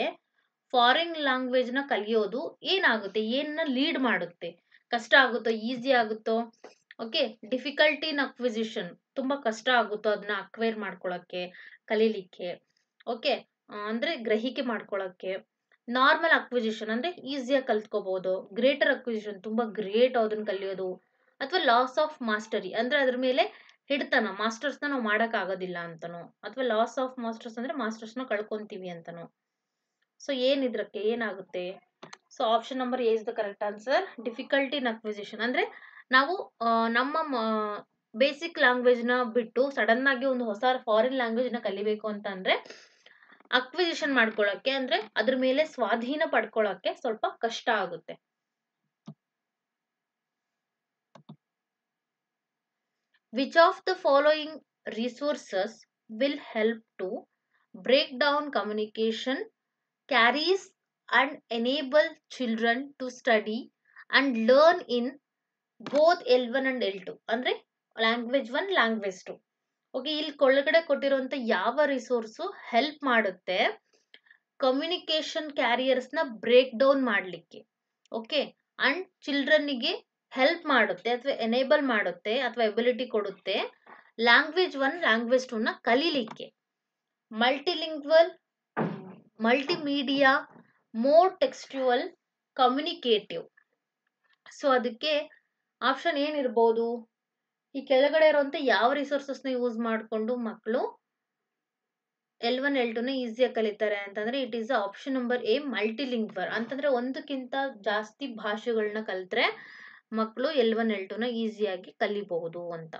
ಫಾರಿನ್ ಲ್ಯಾಂಗ್ವೇಜ್ನ ಕಲಿಯೋದು ಏನಾಗುತ್ತೆ ಏನನ್ನ ಲೀಡ್ ಮಾಡುತ್ತೆ ಕಷ್ಟ ಆಗುತ್ತೋ ಈಸಿ ಆಗುತ್ತೋ ಓಕೆ ಡಿಫಿಕಲ್ಟಿ ಇನ್ ಅಕ್ವಿಸಿಷನ್ ತುಂಬ ಕಷ್ಟ ಆಗುತ್ತೋ ಅದನ್ನ ಅಕ್ವೈರ್ ಮಾಡ್ಕೊಳ್ಳೋಕ್ಕೆ ಕಲೀಲಿಕ್ಕೆ ಓಕೆ ಅಂದರೆ ಗ್ರಹಿಕೆ ಮಾಡ್ಕೊಳ್ಳೋಕ್ಕೆ ನಾರ್ಮಲ್ ಅಕ್ವಿಸಿಷನ್ ಅಂದರೆ ಈಸಿಯಾಗಿ ಕಲ್ತ್ಕೋಬೋದು ಗ್ರೇಟರ್ ಅಕ್ವಿಸಿಷನ್ ತುಂಬ ಗ್ರೇಟ್ ಅದನ್ನ ಕಲಿಯೋದು ಅಥವಾ ಲಾಸ್ ಆಫ್ ಮಾಸ್ಟರಿ ಅಂದರೆ ಅದ್ರ ಮೇಲೆ ಹಿಡ್ತಾನ ಮಾಸ್ಟರ್ಸ್ನ ನಾವು ಮಾಡೋಕ್ಕಾಗೋದಿಲ್ಲ ಅಂತನೋ ಅಥವಾ ಲಾಸ್ ಆಫ್ ಮಾಸ್ಟರ್ಸ್ ಅಂದರೆ ಮಾಸ್ಟರ್ಸ್ನ ಕಳ್ಕೊತೀವಿ ಅಂತನೋ ಸೊ ಏನಿದ್ರಕ್ಕೆ ಏನಾಗುತ್ತೆ so option number A the correct answer difficulty in acquisition ಅಂದರೆ ನಾವು ನಮ್ಮ ಬೇಸಿಕ್ ಲ್ಯಾಂಗ್ವೇಜ್ನ ಬಿಟ್ಟು ಸಡನ್ ಆಗಿ ಒಂದು ಹೊಸ ಫಾರಿನ್ ಲ್ಯಾಂಗ್ವೇಜ್ ನ ಕಲಿಬೇಕು ಅಂದ್ರೆ ಅಕ್ವಿಸಿಷನ್ ಮಾಡ್ಕೊಳ್ಳೋಕ್ಕೆ ಅಂದ್ರೆ ಅದ್ರ ಮೇಲೆ ಸ್ವಾಧೀನ ಪಡ್ಕೊಳಕ್ಕೆ ಸ್ವಲ್ಪ ಕಷ್ಟ ಆಗುತ್ತೆ which of the following resources will help to break down communication carries and enable children to study and learn L both L1 and L2 ಅಂದರೆ language one language two okay ಇಲ್ಲಿ ಕೆಳಗಡೆ ಕೊಟ್ಟಿರುವಂಥ ಯಾವ ರಿಸೋರ್ಸು ಹೆಲ್ಪ್ ಮಾಡುತ್ತೆ communication ಕ್ಯಾರಿಯರ್ಸ್ನ break down ಮಾಡಲಿಕ್ಕೆ okay and ಚಿಲ್ಡ್ರನ್ನಿಗೆ help ಮಾಡುತ್ತೆ ಅಥವಾ ಎನೇಬಲ್ ಮಾಡುತ್ತೆ ಅಥವಾ ಎಬಿಲಿಟಿ ಕೊಡುತ್ತೆ ಲ್ಯಾಂಗ್ವೇಜ್ ಒನ್ ಲ್ಯಾಂಗ್ವೇಜ್ ಟೂನ ಕಲೀಲಿಕ್ಕೆ multilingual multimedia more textual communicative so ಅದಕ್ಕೆ ಆಪ್ಷನ್ ಏನಿರ್ಬೋದು ಈ ಕೆಳಗಡೆ ಇರುವಂತ ಯಾವ ರಿಸೋರ್ಸಸ್ನ ಯೂಸ್ ಮಾಡಿಕೊಂಡು ಮಕ್ಕಳು ಎಲ್ ಒನ್ ಎಲ್ ಟೂನ ಈಸಿಯಾಗಿ ಕಲಿತಾರೆ ಅಂತಂದ್ರೆ it is option number A multilingual ಅಂತಂದ್ರೆ ಒಂದಕ್ಕಿಂತ ಜಾಸ್ತಿ ಭಾಷೆಗಳನ್ನ ಕಲಿತ್ರೆ ಮಕ್ಕಳು ಎಲ್ ಒನ್ ಎಲ್ ಟುನ ಈಸಿಯಾಗಿ ಕಲಿಬಹುದು ಅಂತ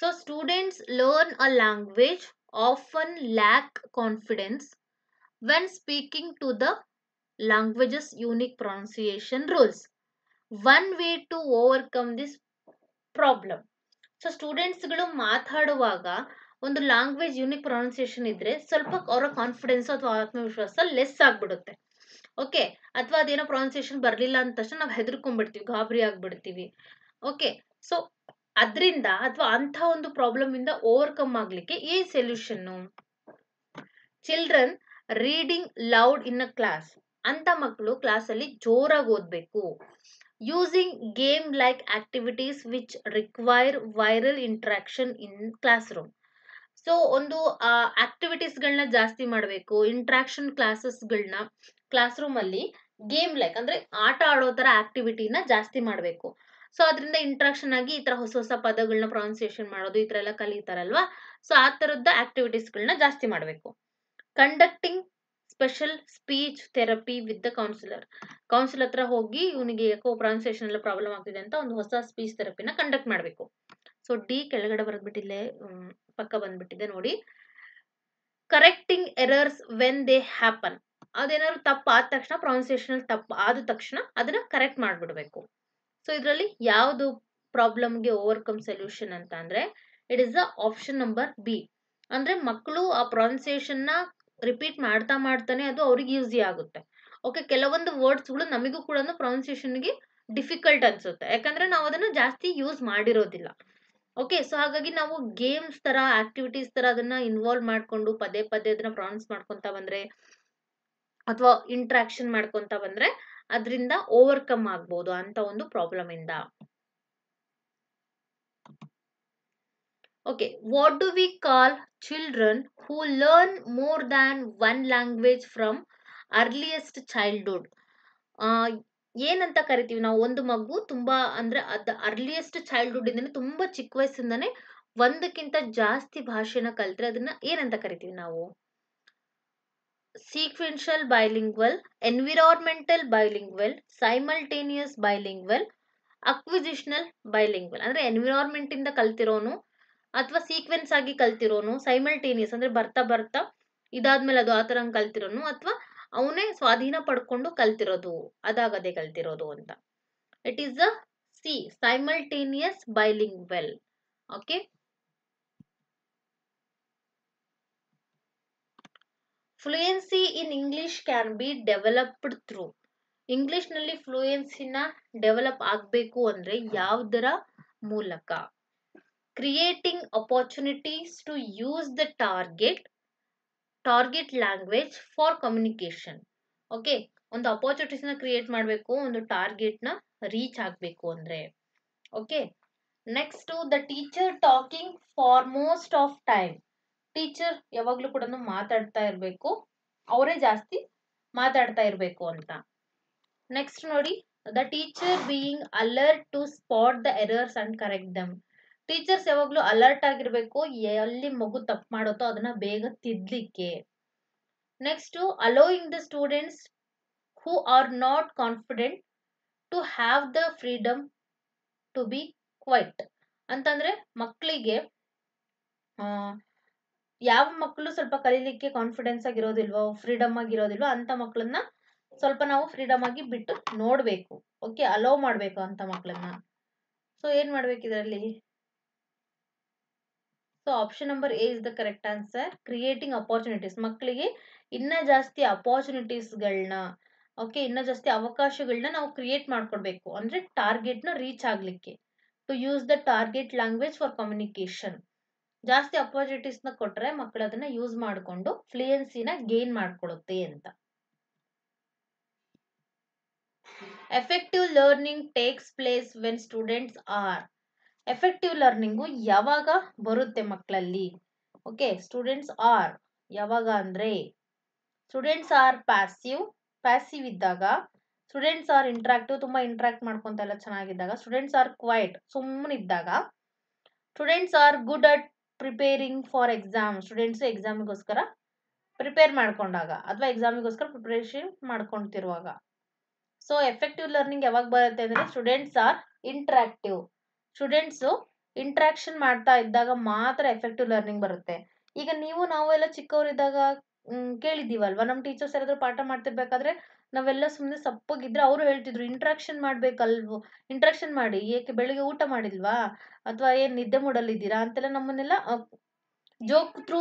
so students learn a language often lack confidence when speaking to the language's unique pronunciation rules. One way to overcome this problem so ಸ್ಟೂಡೆಂಟ್ಸ್ಗಳು ಮಾತಾಡುವಾಗ ಒಂದು ಲ್ಯಾಂಗ್ವೇಜ್ ಯೂನಿಕ್ ಪ್ರೊನೌನ್ಸಿಯೇಷನ್ ಇದ್ರೆ ಸ್ವಲ್ಪ ಅವರ ಕಾನ್ಫಿಡೆನ್ಸ್ ಅಥವಾ ಆತ್ಮವಿಶ್ವಾಸ ಲೆಸ್ ಆಗಿಬಿಡುತ್ತೆ ಓಕೆ ಅಥವಾ ಅದೇನೋ ಪ್ರೊನೌನ್ಸಿಯೇಷನ್ ಬರಲಿಲ್ಲ ಅಂದ ತಕ್ಷಣ ನಾವು ಹೆದರ್ಕೊಂಡ್ಬಿಡ್ತೀವಿ ಗಾಬರಿ ಆಗ್ಬಿಡ್ತೀವಿ ಓಕೆ ಸೊ ಅದರಿಂದ ಅಥವಾ ಅಂಥ ಒಂದು ಪ್ರಾಬ್ಲಮ್ ಇಂದ ಓವರ್ಕಮ್ ಆಗಲಿಕ್ಕೆ ಏನ್ solution children reading loud in a class ಅಂತ ಮಕ್ಕಳು ಕ್ಲಾಸಲ್ಲಿ ಜೋರಾಗಿ ಓದಬೇಕು using game like activities which require viral interaction in classroom so ಒಂದು ಆಕ್ಟಿವಿಟೀಸ್ಗಳನ್ನ ಜಾಸ್ತಿ ಮಾಡಬೇಕು ಇಂಟ್ರಾಕ್ಷನ್ ಕ್ಲಾಸಸ್ಗಳನ್ನ ಕ್ಲಾಸ್ ರೂಮಲ್ಲಿ ಗೇಮ್ ಲೈಕ್ ಅಂದ್ರೆ ಆಟ ಆಡೋ ಥರ ಆಕ್ಟಿವಿಟಿನ ಜಾಸ್ತಿ ಮಾಡಬೇಕು ಸೊ ಅದರಿಂದ ಇಂಟ್ರಾಕ್ಷನ್ ಆಗಿ ಈ ತರ ಹೊಸ ಹೊಸ ಪದಗಳನ್ನ ಪ್ರೊನೌನ್ಸಿಯೇಷನ್ ಮಾಡೋದು ಈ ಥರ ಎಲ್ಲ ಕಲಿತಾರಲ್ವಾ ಸೊ ಆ ಆಕ್ಟಿವಿಟೀಸ್ ಆಕ್ಟಿವಿಟೀಸ್ಗಳನ್ನ ಜಾಸ್ತಿ ಮಾಡಬೇಕು conducting special speech therapy with the counsellor council ಹತ್ರ ಹೋಗಿ ಇವನಿಗೆ ಯಾಕೋ ಪ್ರೊನೌನ್ಸಿಯೇಷನ್ ಎಲ್ಲ ಪ್ರಾಬ್ಲಮ್ ಆಗ್ತಿದೆ ಅಂತ ಒಂದು ಹೊಸ ಸ್ಪೀಚ್ ಥೆರಪಿನ ಕಂಡಕ್ಟ್ ಮಾಡಬೇಕು ಸೊ ಡಿ ಕೆಳಗಡೆ ಬರೆದ್ಬಿಟ್ಟಿಲ್ಲೇ ಪಕ್ಕ ಬಂದ್ಬಿಟ್ಟಿದೆ ನೋಡಿ correcting errors when they happen ಅದೇನಾದ್ರು ತಪ್ಪು ಆದ ತಕ್ಷಣ ಪ್ರೊನೌನ್ಸಿಯೇಷನ್ ತಪ್ಪು ಆದ ತಕ್ಷಣ ಅದನ್ನ ಕರೆಕ್ಟ್ ಮಾಡಿಬಿಡ್ಬೇಕು ಸೊ ಇದರಲ್ಲಿ ಯಾವುದು ಪ್ರಾಬ್ಲಮ್ಗೆ ಓವರ್ಕಮ್ ಸೊಲ್ಯೂಷನ್ ಅಂತ ಅಂದ್ರೆ it is the option number B ಅಂದ್ರೆ ಮಕ್ಕಳು ಆ ನ ರಿಪೀಟ್ ಮಾಡ್ತಾ ಮಾಡ್ತಾನೆ ಅದು ಅವ್ರಿಗೆ ಈಸಿ ಆಗುತ್ತೆ ಓಕೆ ಕೆಲವೊಂದು ವರ್ಡ್ಸ್ಗಳು ನಮಗೂ ಕೂಡ ಪ್ರೊನೌನ್ಸಿಯೇಷನ್ಗೆ ಡಿಫಿಕಲ್ಟ್ ಅನ್ಸುತ್ತೆ ಯಾಕಂದ್ರೆ ನಾವು ಅದನ್ನು ಜಾಸ್ತಿ ಯೂಸ್ ಮಾಡಿರೋದಿಲ್ಲ ಓಕೆ ಸೊ ಹಾಗಾಗಿ ನಾವು ಗೇಮ್ಸ್ ತರ ಆಕ್ಟಿವಿಟೀಸ್ ತರ ಅದನ್ನ ಇನ್ವಾಲ್ವ್ ಮಾಡಿಕೊಂಡು ಪದೇ ಪದೇ ಅದನ್ನ ಪ್ರೊನೌನ್ಸ್ ಮಾಡ್ಕೊಂತ ಬಂದ್ರೆ ಅಥವಾ ಇಂಟ್ರಾಕ್ಷನ್ ಮಾಡ್ಕೊಂತ ಬಂದ್ರೆ ಅದರಿಂದ ಓವರ್ಕಮ್ ಆಗ್ಬೋದು ಅಂತ ಒಂದು ಪ್ರಾಬ್ಲಮ್ ಇಂದ okay what do we call children who learn more than one language from earliest childhood ಏನಂತ ಕರಿತೀವಿ ನಾವು ಒಂದು ಮಗು ತುಂಬ ಅಂದರೆ ಅದು ಅರ್ಲಿಯೆಸ್ಟ್ ಚೈಲ್ಡ್ಹುಡ್ಡಿಂದನೇ ತುಂಬ ಚಿಕ್ಕ ವಯಸ್ಸಿಂದನೇ ಒಂದಕ್ಕಿಂತ ಜಾಸ್ತಿ ಭಾಷೆನ ಕಲಿತ್ರೆ ಅದನ್ನ ಏನಂತ ಕರಿತೀವಿ ನಾವು sequential bilingual environmental bilingual simultaneous bilingual acquisitional bilingual ಅಂದರೆ ಎನ್ವಿರಾನ್ಮೆಂಟಿಂದ ಕಲ್ತಿರೋನು ಅಥವಾ ಸೀಕ್ವೆನ್ಸ್ ಆಗಿ ಕಲ್ತಿರೋನು ಸೈಮಲ್ಟೇನಿಯಸ್ ಅಂದ್ರೆ ಬರ್ತಾ ಬರ್ತಾ ಇದಾದ್ಮೇಲೆ ಅದು ಆ ಕಲ್ತಿರೋನು ಅಥವಾ ಅವನೇ ಸ್ವಾಧೀನ ಪಡ್ಕೊಂಡು ಕಲ್ತಿರೋದು ಅದಾಗದೆ ಕಲ್ತಿರೋದು ಅಂತ it is a C simultaneous well okay fluency in English can be developed through ಇಂಗ್ಲಿಷ್ನಲ್ಲಿ ಫ್ಲೂಯೆನ್ಸಿನ ಡೆವಲಪ್ ಆಗಬೇಕು ಅಂದರೆ ಯಾವುದರ ಮೂಲಕ creating opportunities to use the target target language for communication okay ಒಂದು ಅಪರ್ಚುನಿಟೀಸ್ನ ಕ್ರಿಯೇಟ್ ಮಾಡಬೇಕು ಒಂದು ಟಾರ್ಗೆಟ್ನ ರೀಚ್ ಆಗಬೇಕು ಅಂದರೆ okay next the teacher talking for most of time teacher ಯಾವಾಗಲೂ ಕೂಡ ಮಾತಾಡ್ತಾ ಇರಬೇಕು ಅವರೇ ಜಾಸ್ತಿ ಮಾತಾಡ್ತಾ ಇರಬೇಕು ಅಂತ ನೆಕ್ಸ್ಟ್ ನೋಡಿ the teacher being alert to spot the errors and correct them teachers ಯಾವಾಗಲೂ ಅಲರ್ಟ್ ಆಗಿರ್ಬೇಕು ಎಲ್ಲಿ ಮಗು ತಪ್ಪು ಮಾಡುತ್ತೋ ಅದನ್ನ ಬೇಗ ತಿದ್ದಲಿಕ್ಕೆ next allowing the students who are not confident to have the freedom to be quiet ಅಂತಂದ್ರೆ ಮಕ್ಕಳಿಗೆ ಯಾವ ಮಕ್ಕಳು ಸ್ವಲ್ಪ ಕಲೀಲಿಕ್ಕೆ ಕಾನ್ಫಿಡೆನ್ಸ್ ಆಗಿರೋದಿಲ್ವೋ ಫ್ರೀಡಮ್ ಆಗಿರೋದಿಲ್ವೋ ಅಂತ ಮಕ್ಕಳನ್ನ ಸ್ವಲ್ಪ ನಾವು ಫ್ರೀಡಮ್ ಆಗಿ ಬಿಟ್ಟು ನೋಡಬೇಕು ಓಕೆ ಅಲೋ ಮಾಡಬೇಕು ಅಂತ ಮಕ್ಕಳನ್ನ ಸೊ ಏನು ಮಾಡ್ಬೇಕು ಇದರಲ್ಲಿ so option number A is the correct answer creating opportunities ಮಕ್ಕಳಿಗೆ ಇನ್ನ ಜಾಸ್ತಿ ಅಪಾರ್ಚುನಿಟೀಸ್ಗಳನ್ನ ಓಕೆ ಇನ್ನ ಜಾಸ್ತಿ ಅವಕಾಶಗಳನ್ನ ನಾವು ಕ್ರಿಯೇಟ್ ಅಂದ್ರೆ ಟಾರ್ಗೆಟ್ ಟಾರ್ಗೆಟ್ನ ರೀಚ್ ಆಗ್ಲಿಕ್ಕೆ to use the target language for communication ಜಾಸ್ತಿ ನ ಕೊಟ್ಟರೆ ಮಕ್ಕಳು ಅದನ್ನ ಯೂಸ್ ಮಾಡಿಕೊಂಡು ಫ್ಲೂಯೆನ್ಸಿನ ಗೇನ್ ಮಾಡ್ಕೊಳ್ಳುತ್ತೆ ಅಂತ effective learning takes place when students are effective learning ಯಾವಾಗ ಬರುತ್ತೆ ಮಕ್ಕಳಲ್ಲಿ ಓಕೆ ಸ್ಟೂಡೆಂಟ್ಸ್ ಆರ್ ಯಾವಾಗ ಅಂದ್ರೆ ಸ್ಟೂಡೆಂಟ್ಸ್ ಆರ್ ಪ್ಯಾಸಿವ್ ಪ್ಯಾಸಿವ್ ಇದ್ದಾಗ ಸ್ಟೂಡೆಂಟ್ಸ್ ಆರ್ ಇಂಟ್ರಾಕ್ಟಿವ್ ತುಂಬಾ ಇಂಟ್ರಾಕ್ಟ್ ಮಾಡ್ಕೊಂತ ಎಲ್ಲ ಚೆನ್ನಾಗಿದ್ದಾಗ ಸ್ಟೂಡೆಂಟ್ಸ್ ಆರ್ ಕ್ವೈಟ್ ಸುಮ್ಮನೆ ಇದ್ದಾಗ students are good at preparing for exam students ಎಕ್ಸಾಮಿಗೋಸ್ಕರ ಪ್ರಿಪೇರ್ ಮಾಡ್ಕೊಂಡಾಗ ಅಥವಾ ಎಕ್ಸಾಮಿಗೋಸ್ಕರ ಪ್ರಿಪ್ರೇಷನ್ ಮಾಡ್ಕೊತಿರುವಾಗ ಸೊ ಎಫೆಕ್ಟಿವ್ ಲರ್ನಿಂಗ್ ಯಾವಾಗ ಬರುತ್ತೆ ಅಂದ್ರೆ students are interactive students interaction ಮಾಡ್ತಾ ಇದ್ದಾಗ ಮಾತ್ರ ಎಫೆಕ್ಟಿವ್ ಲರ್ನಿಂಗ್ ಬರುತ್ತೆ ಈಗ ನೀವು ನಾವೆಲ್ಲ ಚಿಕ್ಕವರಿದ್ದಾಗ ಕೇಳಿದ್ದೀವಲ್ವ ನಮ್ಮ ಟೀಚರ್ಸ್ ಯಾರಾದರೂ ಪಾಠ ಮಾಡ್ತಿರ್ಬೇಕಾದ್ರೆ ನಾವೆಲ್ಲ ಸುಮ್ಮನೆ ಸಪ್ಪಗಿದ್ರೆ ಅವರು ಹೇಳ್ತಿದ್ರು ಇಂಟ್ರಾಕ್ಷನ್ ಮಾಡಬೇಕಲ್ವ ಇಂಟ್ರಾಕ್ಷನ್ ಮಾಡಿ ಏಕೆ ಬೆಳಿಗ್ಗೆ ಊಟ ಮಾಡಿಲ್ವಾ ಅಥವಾ ಏನು ನಿದ್ದೆ ಮೂಡಲ್ಲಿದ್ದೀರಾ ಅಂತೆಲ್ಲ ನಮ್ಮನ್ನೆಲ್ಲ ಜೋಕ್ ಥ್ರೂ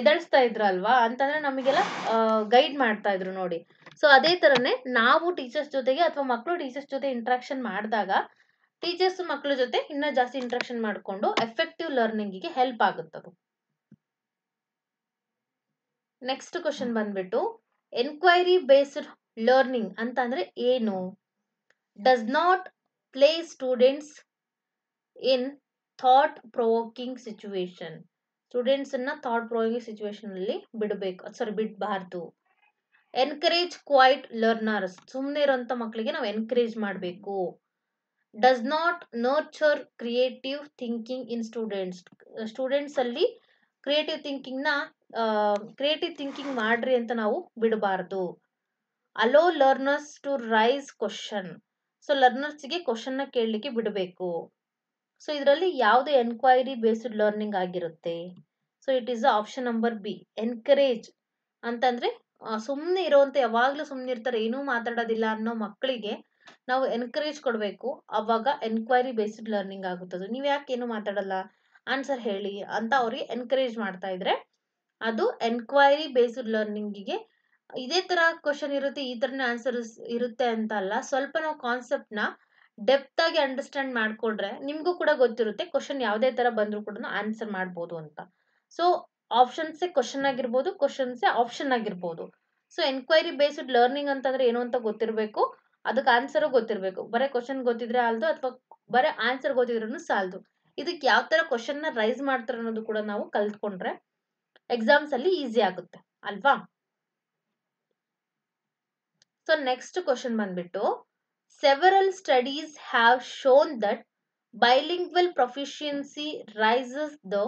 ಎದಳಿಸ್ತಾ ಇದ್ರಲ್ವಾ ಅಂತಂದ್ರೆ ನಮಗೆಲ್ಲ ಗೈಡ್ ಮಾಡ್ತಾ ಇದ್ರು ನೋಡಿ ಸೊ ಅದೇ ಥರನೇ ನಾವು ಟೀಚರ್ಸ್ ಜೊತೆಗೆ ಅಥವಾ ಮಕ್ಕಳು ಟೀಚರ್ಸ್ ಜೊತೆ ಇಂಟ್ರಾಕ್ಷನ್ ಮಾಡಿದಾಗ ಟೀಚರ್ಸ್ ಮಕ್ಕಳ ಜೊತೆ ಇನ್ನೂ ಜಾಸ್ತಿ ಇಂಟ್ರಾಕ್ಷನ್ ಮಾಡಿಕೊಂಡು ಎಫೆಕ್ಟಿವ್ ಲರ್ನಿಂಗಿಗೆ ಹೆಲ್ಪ್ ಆಗುತ್ತದು ನೆಕ್ಸ್ಟ್ ಕ್ವಶನ್ ಬಂದ್ಬಿಟ್ಟು ಎನ್ಕ್ವೈರಿ ಬೇಸ್ಡ್ ಲರ್ನಿಂಗ್ ಅಂತ ಏನು does not play students in thought provoking situation ಸ್ಟೂಡೆಂಟ್ಸನ್ನು ಥಾಟ್ ಪ್ರೊವೋಕಿಂಗ್ ಅಲ್ಲಿ ಬಿಡಬೇಕು ಸಾರಿ ಬಿಡಬಾರ್ದು ಎನ್ಕರೇಜ್ ಕ್ವೈಟ್ ಲರ್ನರ್ಸ್ ಸುಮ್ಮನೆ ಇರೋಂಥ ಮಕ್ಕಳಿಗೆ ನಾವು ಎನ್ಕರೇಜ್ ಮಾಡಬೇಕು does not nurture creative thinking in students ಸ್ಟೂಡೆಂಟ್ಸಲ್ಲಿ ಕ್ರಿಯೇಟಿವ್ ನ ಕ್ರಿಯೇಟಿವ್ ಥಿಂಕಿಂಗ್ ಮಾಡ್ರಿ ಅಂತ ನಾವು ಬಿಡಬಾರ್ದು allow learners to raise question so ಲರ್ನರ್ಸ್ಗೆ ನ ಕೇಳಲಿಕ್ಕೆ ಬಿಡಬೇಕು ಸೊ ಇದರಲ್ಲಿ ಯಾವುದೇ ಎನ್ಕ್ವೈರಿ ಬೇಸ್ಡ್ ಲರ್ನಿಂಗ್ ಆಗಿರುತ್ತೆ so it is option number B encourage ಅಂತಂದರೆ ಸುಮ್ಮನೆ ಇರೋವಂಥ ಯಾವಾಗಲೂ ಸುಮ್ಮನೆ ಇರ್ತಾರೆ ಏನೂ ಮಾತಾಡೋದಿಲ್ಲ ಅನ್ನೋ ಮಕ್ಕಳಿಗೆ ನಾವು ಎನ್ಕರೇಜ್ ಕೊಡಬೇಕು ಅವಾಗ ಎನ್ಕ್ವೈರಿ ಬೇಸ್ಡ್ ಲರ್ನಿಂಗ್ ಆಗುತ್ತದು ನೀವು ಯಾಕೆ ಏನು ಮಾತಾಡಲ್ಲ ಆನ್ಸರ್ ಹೇಳಿ ಅಂತ ಅವ್ರಿಗೆ ಎನ್ಕರೇಜ್ ಮಾಡ್ತಾ ಇದ್ರೆ ಅದು ಎನ್ಕ್ವೈರಿ ಬೇಸ್ಡ್ ಲರ್ನಿಂಗಿಗೆ ಇದೇ ತರ ಕ್ವಶನ್ ಇರುತ್ತೆ ಈ ಥರನೇ ಆನ್ಸರ್ ಇರುತ್ತೆ ಅಂತ ಅಲ್ಲ ಸ್ವಲ್ಪ ನಾವು ಡೆಪ್ತ್ ಆಗಿ ಅಂಡರ್ಸ್ಟ್ಯಾಂಡ್ ಮಾಡ್ಕೊಂಡ್ರೆ ನಿಮ್ಗೂ ಕೂಡ ಗೊತ್ತಿರುತ್ತೆ ಕ್ವಶನ್ ಯಾವುದೇ ತರ ಬಂದರೂ ಕೂಡ ಆನ್ಸರ್ ಮಾಡ್ಬೋದು ಅಂತ ಸೊ ಆಪ್ಷನ್ಸ್ ಕ್ವಶನ್ ಆಗಿರ್ಬೋದು ಕ್ವಶನ್ಸ್ ಆಪ್ಷನ್ ಆಗಿರ್ಬೋದು ಸೊ ಎನ್ಕ್ವೈರಿ ಬೇಸ್ಡ್ ಲರ್ನಿಂಗ್ ಅಂತಂದ್ರೆ ಏನು ಅಂತ ಗೊತ್ತಿರಬೇಕು ಅದಕ್ಕೆ ಆನ್ಸರ್ ಗೊತ್ತಿರಬೇಕು ಬರೀ ಕ್ವಶನ್ ಗೊತ್ತಿದ್ರೆ ಅಲ್ದು ಅಥವಾ ಬರೀ ಆನ್ಸರ್ ಗೊತ್ತಿದ್ರೂ ಸಾಲದು ಇದಕ್ಕೆ ಯಾವ ಕ್ವಶನ್ ನ ರೈಸ್ ಮಾಡ್ತಾರೆ ಅನ್ನೋದು ಕೂಡ ನಾವು ಕಲ್ತ್ಕೊಂಡ್ರೆ ಎಕ್ಸಾಮ್ಸ್ ಅಲ್ಲಿ ಈಸಿ ಆಗುತ್ತೆ ಅಲ್ವಾ ಸೊ ನೆಕ್ಸ್ಟ್ ಕ್ವಶನ್ ಬಂದ್ಬಿಟ್ಟು several studies have shown that bilingual proficiency raises the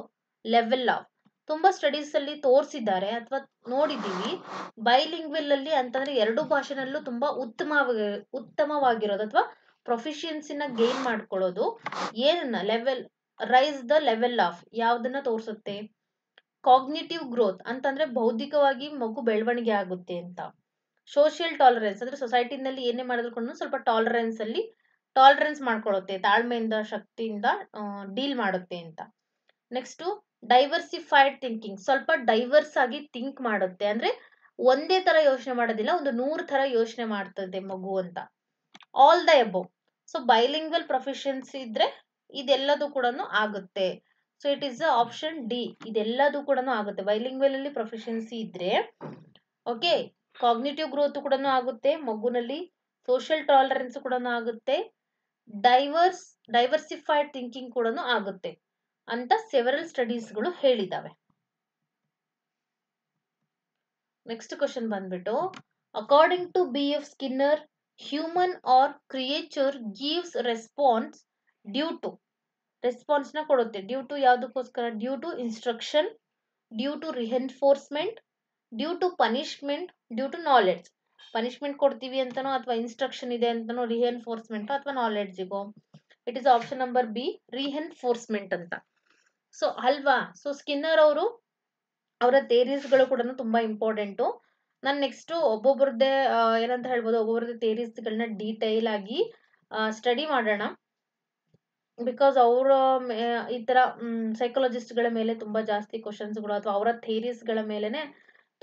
level of ತುಂಬಾ ಸ್ಟಡೀಸ್ ಅಲ್ಲಿ ತೋರಿಸಿದ್ದಾರೆ ಅಥವಾ ನೋಡಿದ್ದೀವಿ ಅಲ್ಲಿ ಅಂತಂದ್ರೆ ಎರಡು ಭಾಷೆನಲ್ಲೂ ತುಂಬಾ ಉತ್ತಮ ಉತ್ತಮವಾಗಿರೋದು ಅಥವಾ ಪ್ರೊಫಿಷಿಯನ್ಸಿನ ಗೇನ್ ಮಾಡ್ಕೊಳ್ಳೋದು ಏನನ್ನ level raise the level of ಯಾವ್ದನ್ನ ತೋರಿಸುತ್ತೆ ಕಾಗ್ನಿಟಿವ್ ಗ್ರೋತ್ ಅಂತಂದ್ರೆ ಬೌದ್ಧಿಕವಾಗಿ ಮಗು ಬೆಳವಣಿಗೆ ಆಗುತ್ತೆ ಅಂತ ಸೋಷಿಯಲ್ ಟಾಲರೆನ್ಸ್ ಅಂದ್ರೆ ಸೊಸೈಟಿನಲ್ಲಿ ಏನೇ ಮಾಡಿದ್ರು ಸ್ವಲ್ಪ ಅಲ್ಲಿ ಟಾಲರೆನ್ಸ್ ಮಾಡ್ಕೊಳ್ಳುತ್ತೆ ತಾಳ್ಮೆಯಿಂದ ಶಕ್ತಿಯಿಂದ ಡೀಲ್ ಮಾಡುತ್ತೆ ಅಂತ ನೆಕ್ಸ್ಟು ಡೈವರ್ಸಿಫೈಡ್ ಥಿಂಕಿಂಗ್ ಸ್ವಲ್ಪ ಡೈವರ್ಸ್ ಆಗಿ ಥಿಂಕ್ ಮಾಡುತ್ತೆ ಅಂದ್ರೆ ಒಂದೇ ತರ ಯೋಚನೆ ಮಾಡೋದಿಲ್ಲ ಒಂದು ನೂರು ತರ ಯೋಚನೆ ಮಾಡ್ತದೆ ಮಗು ಅಂತ all the above so bilingual professions ಇದ್ರೆ ಇದೆಲ್ಲದೂ ಕೂಡ ಆಗುತ್ತೆ so it is option D ಇದೆಲ್ಲದೂ ಕೂಡ ಆಗುತ್ತೆ ಅಲ್ಲಿ ಪ್ರೊಫೆಷನ್ಸಿ ಇದ್ರೆ ಓಕೆ ಕಾಗ್ನಿಟಿವ್ ಗ್ರೋತ್ ಕೂಡ ಆಗುತ್ತೆ ಮಗುನಲ್ಲಿ ಸೋಷಿಯಲ್ ಟಾಲರೆನ್ಸ್ ಕೂಡ ಆಗುತ್ತೆ ಡೈವರ್ಸ್ ಡೈವರ್ಸಿಫೈಡ್ ಥಿಂಕಿಂಗ್ ಕೂಡ ಆಗುತ್ತೆ ಅಂತ ಸೆವೆರಲ್ ಸ್ಟಡೀಸ್ಗಳು ಹೇಳಿದಾವೆ ನೆಕ್ಸ್ಟ್ ಕ್ವಶನ್ ಬಂದ್ಬಿಟ್ಟು according to B F Skinner human are creature gives response due to response ನ ಕೊಡುತ್ತೆ ಡ್ಯೂ ಟು ಯಾವುದಕ್ಕೋಸ್ಕರ due to instruction due to reinforcement due to punishment due to knowledge punishment ಕೊಡ್ತೀವಿ ಅಂತನೋ ಅಥವಾ instruction ಇದೆ ಅಂತನೋ reinforcement ಅಥವಾ ನಾಲೆಡ್ಜಿಗೋ it is option number B reinforcement ಅಂತ ಸೊ ಅಲ್ವಾ ಸೊ ಸ್ಕಿನ್ನರ್ ಅವರು ಅವರ ಥೇರೀಸ್ಗಳು ಕೂಡ ತುಂಬಾ ಇಂಪಾರ್ಟೆಂಟು ನಾನು ನೆಕ್ಸ್ಟ್ ಒಬ್ಬೊಬ್ಬರದ್ದೇ ಏನಂತ ಹೇಳ್ಬೋದು ಒಬ್ಬೊಬ್ಬರದ ಥೇರೀಸ್ಗಳನ್ನ ಡೀಟೈಲ್ ಆಗಿ ಸ್ಟಡಿ ಮಾಡೋಣ ಬಿಕಾಸ್ ಅವರ ಈ ಥರ ಗಳ ಮೇಲೆ ತುಂಬಾ ಜಾಸ್ತಿ ಗಳು ಅಥವಾ ಅವರ ಥೇರೀಸ್ಗಳ ಮೇಲೆನೆ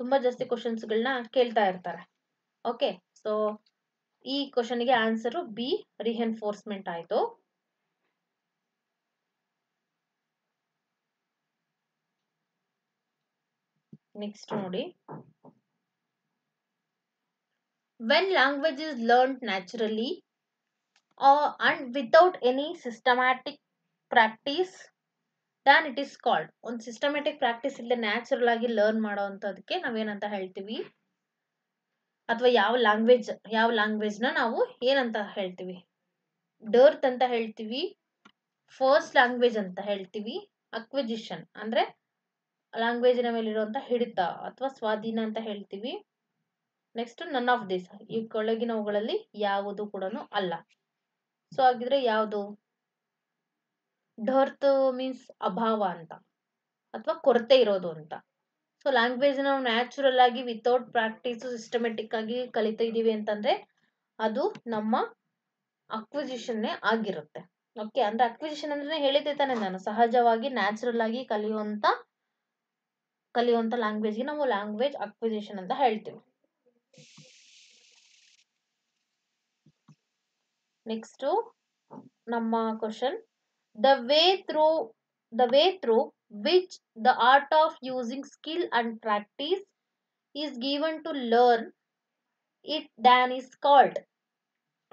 ತುಂಬಾ ಜಾಸ್ತಿ ಕ್ವಶನ್ಸ್ಗಳನ್ನ ಕೇಳ್ತಾ ಇರ್ತಾರೆ ಓಕೆ ಸೊ ಈ ಕ್ವಶನ್ಗೆ ಆನ್ಸರು ಬಿ ರಿಎನ್ಫೋರ್ಸ್ಮೆಂಟ್ ಆಯಿತು ನೆಕ್ಸ್ಟ್ ನೋಡಿ when language is learn naturally and and any systematic systematic practice it it called ಒಂದು ಸಿಸ್ಟಮ್ಯಾಟಿಕ್ ಪ್ರಾಕ್ಟೀಸ್ ಇಲ್ಲದೆ ನ್ಯಾಚುರಲ್ ಆಗಿ ಲರ್ನ್ ಮಾಡೋ ನಾವೇನಂತ ಹೇಳ್ತೀವಿ ಅಥವಾ ಯಾವ ಲ್ಯಾಂಗ್ವೇಜ್ ಯಾವ ಲ್ಯಾಂಗ್ವೇಜ್ನ ನಾವು ಏನಂತ ಹೇಳ್ತೀವಿ ಡರ್ತ್ ಅಂತ ಹೇಳ್ತೀವಿ ಫಸ್ಟ್ ಲ್ಯಾಂಗ್ವೇಜ್ ಅಂತ ಹೇಳ್ತೀವಿ ಅಕ್ವಿಜಿಷನ್ ಅಂದ್ರೆ ಲ್ಯಾಂಗ್ವೇಜಿನ ಮೇಲಿರುವಂಥ ಹಿಡಿತ ಅಥವಾ ಸ್ವಾಧೀನ ಅಂತ ಹೇಳ್ತೀವಿ ನೆಕ್ಸ್ಟ್ ನನ್ ಆಫ್ ದಿಸ್ ಈ ಕೆಳಗಿನವುಗಳಲ್ಲಿ ಯಾವುದು ಕೂಡ ಅಲ್ಲ ಸೊ ಹಾಗಿದ್ರೆ ಯಾವುದು ಡರ್ತ್ ಮೀನ್ಸ್ ಅಭಾವ ಅಂತ ಅಥವಾ ಕೊರತೆ ಇರೋದು ಅಂತ ಸೊ ಲ್ಯಾಂಗ್ವೇಜ್ ನಾವು ನ್ಯಾಚುರಲ್ ಆಗಿ ವಿತೌಟ್ ಪ್ರಾಕ್ಟೀಸ್ ಸಿಸ್ಟಮೆಟಿಕ್ ಆಗಿ ಕಲಿತಾ ಇದ್ದೀವಿ ಅಂತಂದರೆ ಅದು ನಮ್ಮ ಅಕ್ವಿಸಿಷನ್ನೇ ಆಗಿರುತ್ತೆ ಓಕೆ ಅಂದ್ರೆ ಅಕ್ವಿಜಿಷನ್ ಅಂದ್ರೆ ಹೇಳಿದ್ದೆ ತಾನೆ ನಾನು ಸಹಜವಾಗಿ ನ್ಯಾಚುರಲ್ ಆಗಿ ಕಲಿಯುವಂತ ಕಲಿಯುವಂಥ ಲ್ಯಾಂಗ್ವೇಜ್ಗೆ ನಾವು ಲ್ಯಾಂಗ್ವೇಜ್ ಅಕ್ವಿಸಿಷನ್ ಅಂತ ಹೇಳ್ತೀವಿ ನೆಕ್ಸ್ಟು ನಮ್ಮ question the way through the way through which the art of using skill and practice is given to learn it then is called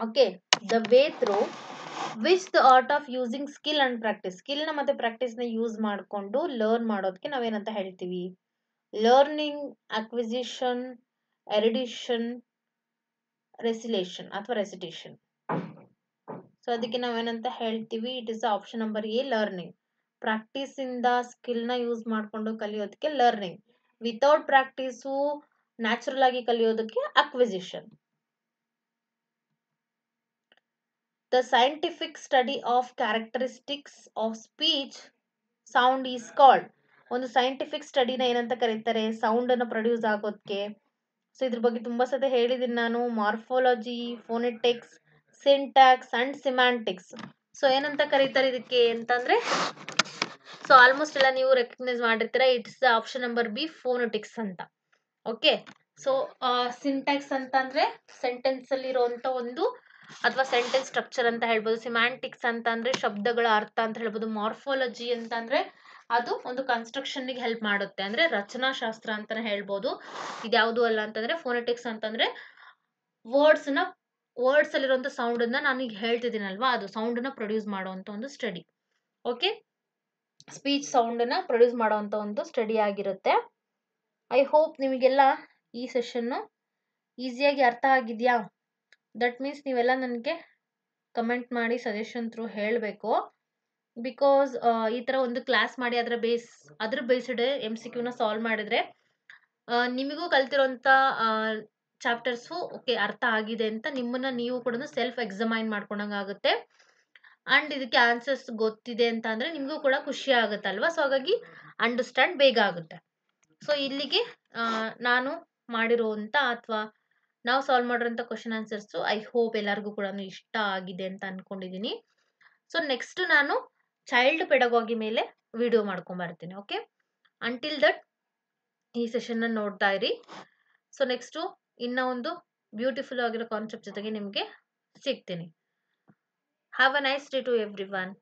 okay the way through with the art of using skill and practice ಸ್ಕಿಲ್ನ practice ನ use ಮಾಡಿಕೊಂಡು learn ಮಾಡೋದಕ್ಕೆ ನಾವೇನಂತ ಹೇಳ್ತೀವಿ learning acquisition ಎರಿಡಿಷನ್ ರೆಸಿಲೇಷನ್ ಅಥವಾ recitation so ಅದಕ್ಕೆ ನಾವೇನಂತ ಹೇಳ್ತೀವಿ it is option number A learning ಪ್ರಾಕ್ಟೀಸಿಂದ ಸ್ಕಿಲ್ನ ಯೂಸ್ ಮಾಡಿಕೊಂಡು ಕಲಿಯೋದಕ್ಕೆ ಲರ್ನಿಂಗ್ ವಿತೌಟ್ ಪ್ರಾಕ್ಟೀಸು ನ್ಯಾಚುರಲ್ ಆಗಿ ಕಲಿಯೋದಕ್ಕೆ acquisition The scientific study of characteristics of speech sound is called ಒಂದು ಸೈಂಟಿಫಿಕ್ ಸ್ಟಡಿನ ಏನಂತ ಕರೀತಾರೆ ಸೌಂಡ್ ಅನ್ನು ಪ್ರೊಡ್ಯೂಸ್ ಆಗೋದಕ್ಕೆ ಸೊ ಇದ್ರ ಬಗ್ಗೆ ತುಂಬಾ ಸತಿ ಹೇಳಿದೀನಿ ನಾನು morphology phonetics syntax and semantics so ಏನಂತ ಕರೀತಾರೆ ಇದಕ್ಕೆ ಅಂತಂದ್ರೆ ಸೊ ಆಲ್ಮೋಸ್ಟ್ ಎಲ್ಲ ನೀವು ರೆಕಗ್ನೈಸ್ ಮಾಡಿರ್ತೀರಾ it's the option number B phonetics ಅಂತ ಓಕೆ ಸೊ ಸಿಂಟ್ಯಾಕ್ಸ್ ಅಲ್ಲಿ ಇರುವಂತ ಒಂದು ಅಥವಾ ಸೆಂಟೆನ್ಸ್ ಸ್ಟ್ರಕ್ಚರ್ ಅಂತ ಹೇಳ್ಬೋದು ಸಿಮ್ಯಾಂಟಿಕ್ಸ್ ಅಂತ ಅಂದರೆ ಶಬ್ದಗಳ ಅರ್ಥ ಅಂತ ಹೇಳ್ಬೋದು ಮಾರ್ಫಾಲಜಿ ಅಂತ ಅಂದರೆ ಅದು ಒಂದು ಕನ್ಸ್ಟ್ರಕ್ಷನ್ನಿಗೆ ಹೆಲ್ಪ್ ಮಾಡುತ್ತೆ ಅಂದರೆ ರಚನಾಶಾಸ್ತ್ರ ಅಂತಾನೆ ಹೇಳ್ಬೋದು ಇದ್ಯಾವುದು ಅಲ್ಲ ಅಂತಂದ್ರೆ ಫೋನೆಟಿಕ್ಸ್ ವರ್ಡ್ಸ್ ವರ್ಡ್ಸ್ನ ಸೌಂಡ್ ಸೌಂಡನ್ನು ನಾನು ಈಗ ಹೇಳ್ತಿದ್ದೀನಲ್ವಾ ಅದು ಸೌಂಡನ್ನು ಪ್ರೊಡ್ಯೂಸ್ ಮಾಡುವಂಥ ಒಂದು ಸ್ಟಡಿ ಓಕೆ ಸ್ಪೀಚ್ ಸೌಂಡನ್ನ ಪ್ರೊಡ್ಯೂಸ್ ಮಾಡುವಂತ ಒಂದು ಸ್ಟಡಿ ಆಗಿರುತ್ತೆ ಐ ಹೋಪ್ ನಿಮಗೆಲ್ಲ ಈ ಸೆಷನ್ನು ಈಸಿಯಾಗಿ ಅರ್ಥ ಆಗಿದೆಯಾ ದಟ್ ಮೀನ್ಸ್ ನೀವೆಲ್ಲ ನನಗೆ ಕಮೆಂಟ್ ಮಾಡಿ ಸಜೆಷನ್ ತ್ರೂ ಹೇಳಬೇಕು ಬಿಕಾಸ್ ಈ ಥರ ಒಂದು ಕ್ಲಾಸ್ ಮಾಡಿ ಅದರ ಬೇಸ್ ಅದ್ರ ಬೇಸ್ಡ್ ಎಮ್ ಸಿ ಕ್ಯೂನ ಸಾಲ್ವ್ ಮಾಡಿದ್ರೆ ನಿಮಗೂ ಕಲ್ತಿರೋಂಥ ಚಾಪ್ಟರ್ಸು ಓಕೆ ಅರ್ಥ ಆಗಿದೆ ಅಂತ ನಿಮ್ಮನ್ನು ನೀವು ಕೂಡ ಸೆಲ್ಫ್ ಎಕ್ಸಮೈನ್ ಮಾಡ್ಕೊಂಡಂಗಾಗುತ್ತೆ ಆ್ಯಂಡ್ ಇದಕ್ಕೆ ಆನ್ಸರ್ಸ್ ಗೊತ್ತಿದೆ ಅಂತ ಅಂದರೆ ನಿಮಗೂ ಕೂಡ ಖುಷಿ ಆಗುತ್ತಲ್ವ ಸೊ ಹಾಗಾಗಿ ಅಂಡರ್ಸ್ಟ್ಯಾಂಡ್ ಬೇಗ ಆಗುತ್ತೆ ಸೊ ಇಲ್ಲಿಗೆ ನಾನು ಮಾಡಿರುವಂಥ ಅಥವಾ ನಾವು ಸಾಲ್ವ್ ಮಾಡಿರೋಂಥ ಕ್ವಶನ್ ಆನ್ಸರ್ಸು ಐ ಹೋಪ್ ಎಲ್ಲರಿಗೂ ಕೂಡ ಇಷ್ಟ ಆಗಿದೆ ಅಂತ ಅಂದ್ಕೊಂಡಿದ್ದೀನಿ ಸೊ ನೆಕ್ಸ್ಟ್ ನಾನು ಚೈಲ್ಡ್ ಪೆಡಗೋಗಿ ಮೇಲೆ ವಿಡಿಯೋ ಮಾಡ್ಕೊಂಬರ್ತೀನಿ ಓಕೆ ಅಂಟಿಲ್ ದಟ್ ಈ ಸೆಷನ್ನ ನೋಡ್ತಾ ಇರಿ ಸೊ ನೆಕ್ಸ್ಟು ಇನ್ನ ಒಂದು ಬ್ಯೂಟಿಫುಲ್ ಆಗಿರೋ ಕಾನ್ಸೆಪ್ಟ್ ಜೊತೆಗೆ ನಿಮಗೆ ಸಿಗ್ತೀನಿ have a nice day to every one